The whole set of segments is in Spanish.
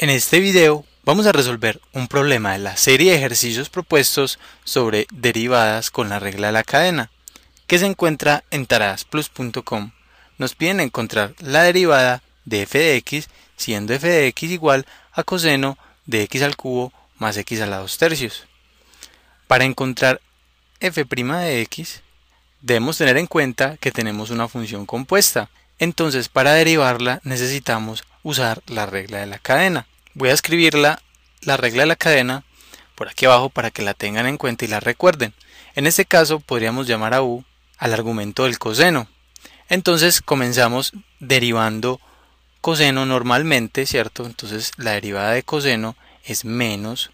En este video vamos a resolver un problema de la serie de ejercicios propuestos sobre derivadas con la regla de la cadena, que se encuentra en TarasPlus.com. Nos piden encontrar la derivada de f de x, siendo f de x igual a coseno de x al cubo más x a la 2 tercios. Para encontrar f' de x, debemos tener en cuenta que tenemos una función compuesta, entonces, para derivarla necesitamos usar la regla de la cadena. Voy a escribirla, la regla de la cadena, por aquí abajo para que la tengan en cuenta y la recuerden. En este caso podríamos llamar a u al argumento del coseno. Entonces comenzamos derivando coseno normalmente, ¿cierto? Entonces la derivada de coseno es menos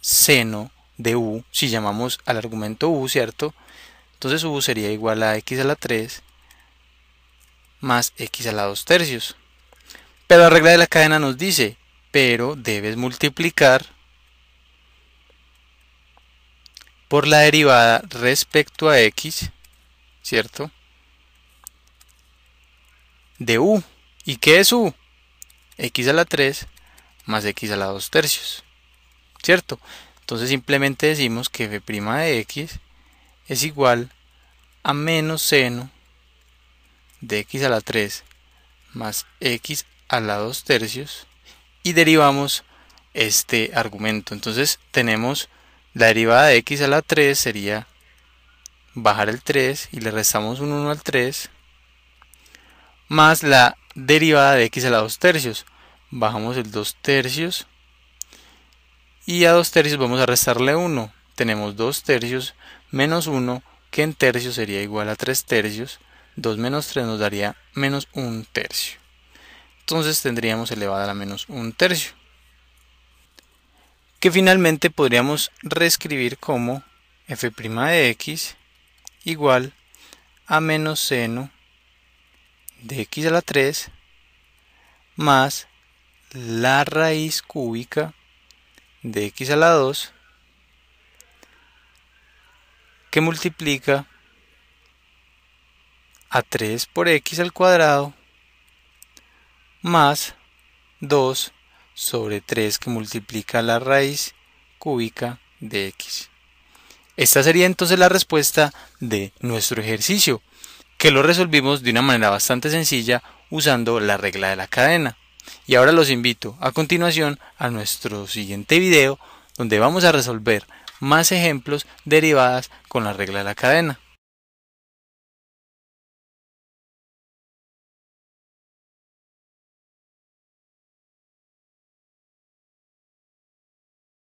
seno de u, si llamamos al argumento u, ¿cierto? Entonces u sería igual a x a la 3 más x a la 2 tercios. Pero la regla de la cadena nos dice, pero debes multiplicar por la derivada respecto a x, ¿cierto? De u. ¿Y qué es u? x a la 3 más x a la 2 tercios, ¿cierto? Entonces simplemente decimos que f' de x es igual a menos seno de x a la 3 más x a la 2 tercios y derivamos este argumento. Entonces tenemos la derivada de x a la 3 sería bajar el 3 y le restamos un 1 al 3 más la derivada de x a la 2 tercios. Bajamos el 2 tercios y a 2 tercios vamos a restarle 1. Tenemos 2 tercios menos 1 que en tercios sería igual a 3 tercios 2 menos 3 nos daría menos 1 tercio. Entonces tendríamos elevada a la menos 1 tercio. Que finalmente podríamos reescribir como f' de x igual a menos seno de x a la 3 más la raíz cúbica de x a la 2 que multiplica a 3 por x al cuadrado más 2 sobre 3 que multiplica la raíz cúbica de x. Esta sería entonces la respuesta de nuestro ejercicio, que lo resolvimos de una manera bastante sencilla usando la regla de la cadena. Y ahora los invito a continuación a nuestro siguiente video donde vamos a resolver más ejemplos derivadas con la regla de la cadena.